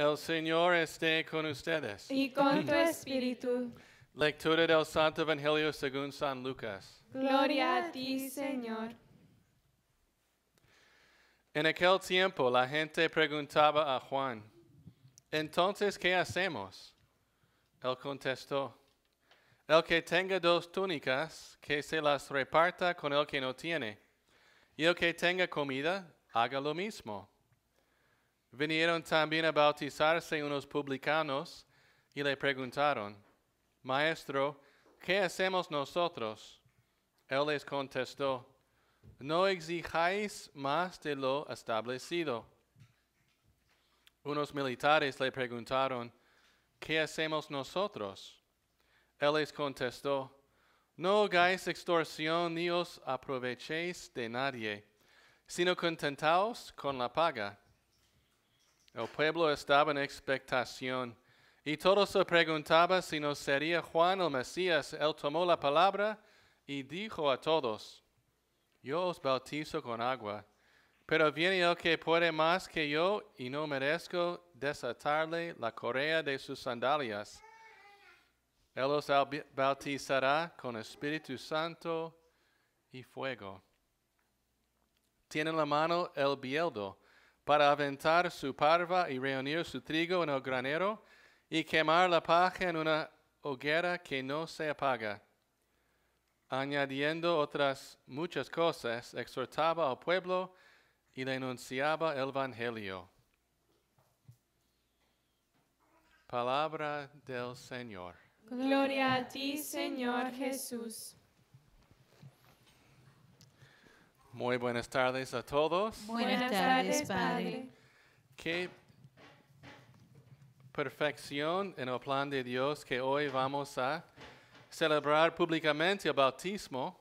El Señor esté con ustedes. Y con tu espíritu. Lectura del Santo Evangelio según San Lucas. Gloria a ti, Señor. En aquel tiempo la gente preguntaba a Juan, entonces, ¿qué hacemos? Él contestó, el que tenga dos túnicas, que se las reparta con el que no tiene, y el que tenga comida, haga lo mismo. Vinieron también a bautizarse unos publicanos y le preguntaron, Maestro, ¿qué hacemos nosotros? Él les contestó, No exijáis más de lo establecido. Unos militares le preguntaron, ¿qué hacemos nosotros? Él les contestó, No hagáis extorsión ni os aprovechéis de nadie, sino contentaos con la paga. El pueblo estaba en expectación y todos se preguntaban si no sería Juan el Mesías. Él tomó la palabra y dijo a todos, yo os bautizo con agua, pero viene el que puede más que yo y no merezco desatarle la correa de sus sandalias. Él os bautizará con Espíritu Santo y fuego. Tiene en la mano el bieldo para aventar su parva y reunir su trigo en el granero y quemar la paja en una hoguera que no se apaga. Añadiendo otras muchas cosas, exhortaba al pueblo y denunciaba el Evangelio. Palabra del Señor. Gloria a ti, Señor Jesús. Muy buenas tardes a todos. Buenas, tardes, Padre. Qué perfección en el plan de Dios que hoy vamos a celebrar públicamente el bautismo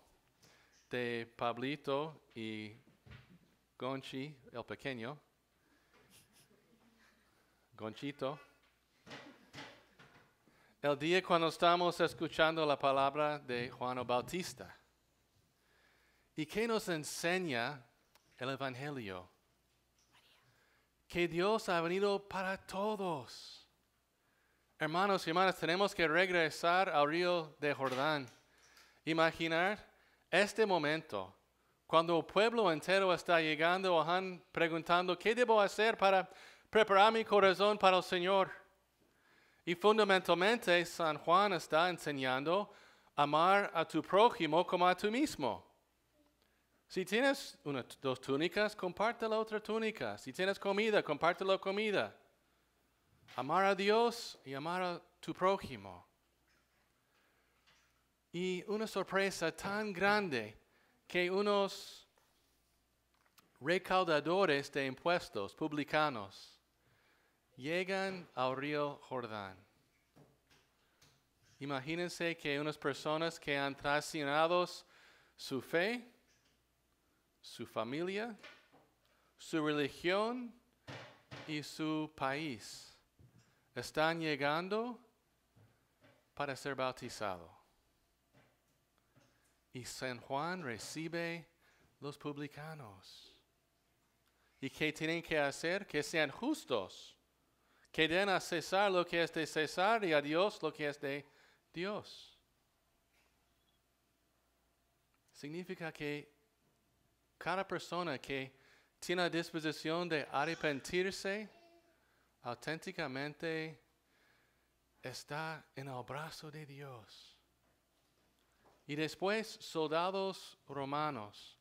de Pablito y Gonchi, el pequeño. Gonchito. El día cuando estamos escuchando la palabra de Juan Bautista. ¿Y qué nos enseña el Evangelio? Que Dios ha venido para todos. Hermanos y hermanas, tenemos que regresar al río de Jordán. Imaginar este momento, cuando el pueblo entero está llegando, han preguntando, ¿qué debo hacer para preparar mi corazón para el Señor? Y fundamentalmente San Juan está enseñando amar a tu prójimo como a tú mismo. Si tienes dos túnicas, comparte la otra túnica. Si tienes comida, comparte la comida. Amar a Dios y amar a tu prójimo. Y una sorpresa tan grande que unos recaudadores de impuestos publicanos llegan al río Jordán. Imagínense que unas personas que han traicionado su fe, su familia, su religión y su país están llegando para ser bautizado. Y San Juan recibe los publicanos. ¿Y qué tienen que hacer? Que sean justos. Que den a César lo que es de César y a Dios lo que es de Dios. Significa que cada persona que tiene la disposición de arrepentirse auténticamente está en el brazo de Dios. Y después, soldados romanos.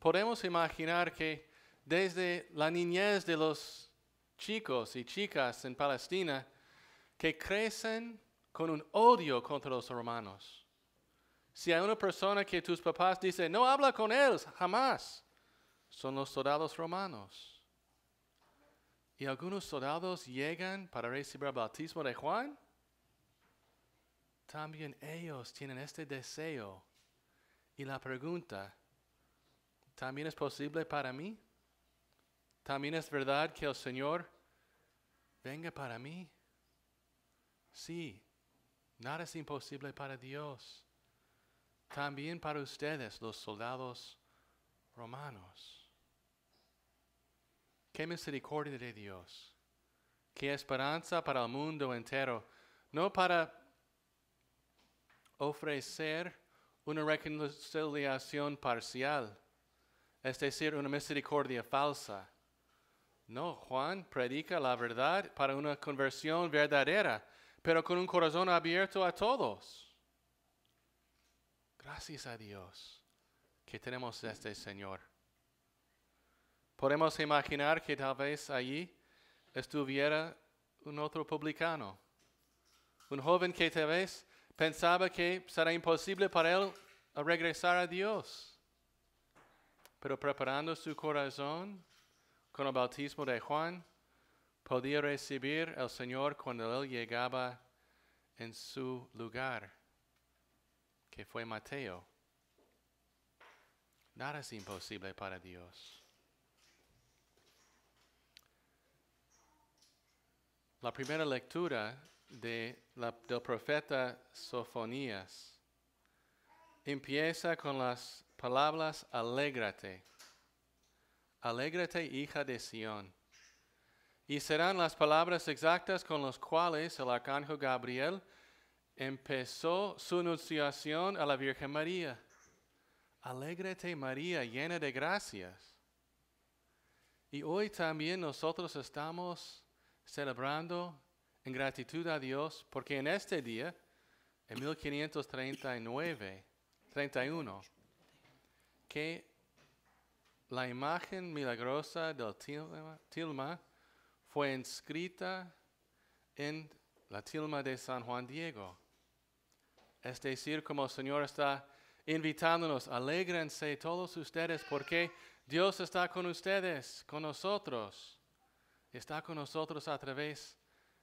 Podemos imaginar que desde la niñez de los chicos y chicas en Palestina, que crecen con un odio contra los romanos. Si hay una persona que tus papás dicen, no habla con ellos, jamás, son los soldados romanos. Y algunos soldados llegan para recibir el bautismo de Juan. También ellos tienen este deseo. Y la pregunta, ¿también es posible para mí? ¿También es verdad que el Señor venga para mí? Sí, nada es imposible para Dios también para ustedes los soldados romanos. Qué misericordia de Dios, qué esperanza para el mundo entero, no para ofrecer una reconciliación parcial, es decir, una misericordia falsa. No, Juan predica la verdad para una conversión verdadera, pero con un corazón abierto a todos. Gracias a Dios que tenemos este Señor. Podemos imaginar que tal vez allí estuviera un otro publicano, un joven que tal vez pensaba que será imposible para él regresar a Dios, pero preparando su corazón con el bautismo de Juan, podía recibir al Señor cuando él llegaba en su lugar que fue Mateo. Nada es imposible para Dios. La primera lectura de la, del profeta Sofonías empieza con las palabras alégrate. Alégrate, hija de Sión. Y serán las palabras exactas con las cuales el arcángel Gabriel empezó su anunciación a la Virgen María. Alégrate María, llena de gracias. Y hoy también nosotros estamos celebrando en gratitud a Dios porque en este día, en 1539, 31, que la imagen milagrosa del tilma, tilma, fue inscrita en la tilma de San Juan Diego. Es este decir, como el Señor está invitándonos, alégrense todos ustedes porque Dios está con ustedes, con nosotros. Está con nosotros a través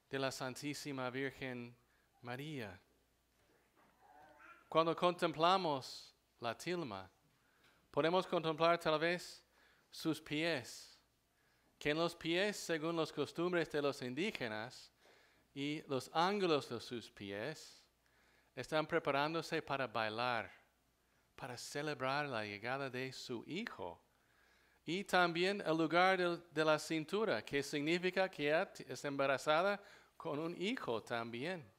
de la Santísima Virgen María. Cuando contemplamos la tilma, podemos contemplar tal vez sus pies, que en los pies, según las costumbres de los indígenas, y los ángulos de sus pies, están preparándose para bailar, para celebrar la llegada de su hijo. Y también el lugar de, la cintura, que significa que es embarazada con un hijo también.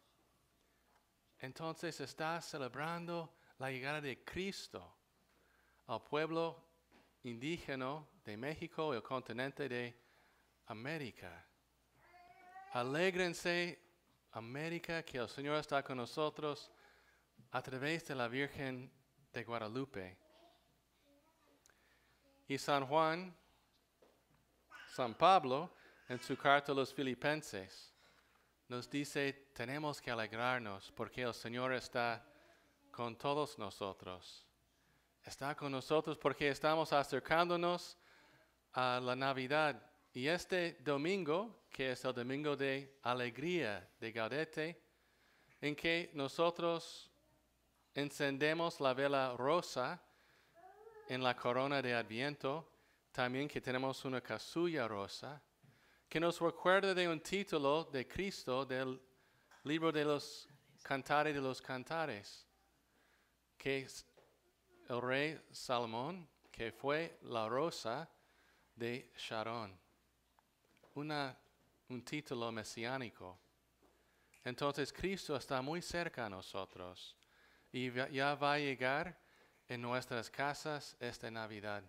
Entonces está celebrando la llegada de Cristo al pueblo indígena de México, el continente de América. Alégrense América, que el Señor está con nosotros a través de la Virgen de Guadalupe. Y San Juan, San Pablo, en su carta a los filipenses, nos dice, tenemos que alegrarnos porque el Señor está con todos nosotros. Está con nosotros porque estamos acercándonos a la Navidad y este domingo, que es el domingo de alegría de Gaudete, en que nosotros encendemos la vela rosa en la corona de Adviento, también que tenemos una casulla rosa, que nos recuerda de un título de Cristo del libro de los cantares de los cantares, que es el rey Salomón, que fue la rosa de Sharon una, un título mesiánico. Entonces Cristo está muy cerca a nosotros y ya va a llegar en nuestras casas esta Navidad.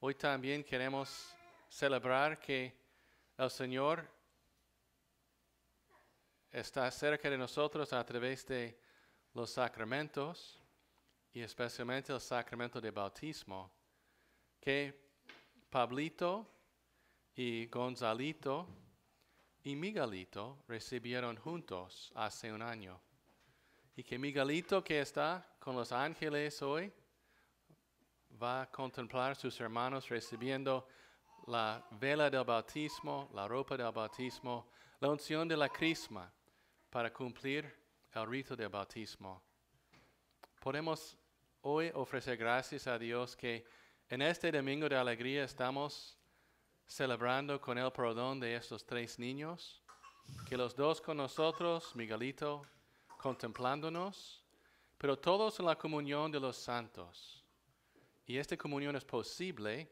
Hoy también queremos celebrar que el Señor está cerca de nosotros a través de los sacramentos y especialmente el sacramento de bautismo, que Pablito y Gonzalito y Miguelito recibieron juntos hace un año. Y que Miguelito, que está con los ángeles hoy, va a contemplar sus hermanos recibiendo la vela del bautismo, la ropa del bautismo, la unción de la crisma para cumplir el rito del bautismo. Podemos hoy ofrecer gracias a Dios que en este domingo de alegría estamos celebrando con el perdón de estos tres niños, que los dos con nosotros, Miguelito, contemplándonos, pero todos en la comunión de los santos. Y esta comunión es posible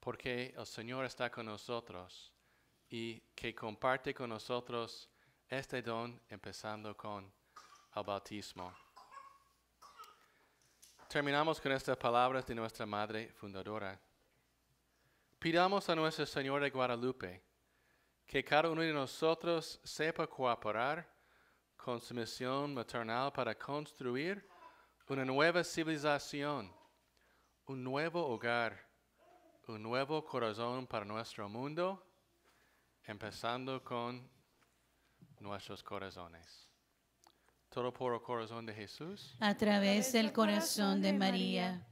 porque el Señor está con nosotros y que comparte con nosotros este don empezando con el bautismo. Terminamos con estas palabras de nuestra Madre Fundadora. Pidamos a nuestro Señor de Guadalupe que cada uno de nosotros sepa cooperar con su misión maternal para construir una nueva civilización, un nuevo hogar, un nuevo corazón para nuestro mundo, empezando con nuestros corazones. Todo por el corazón de Jesús. A través del corazón de María.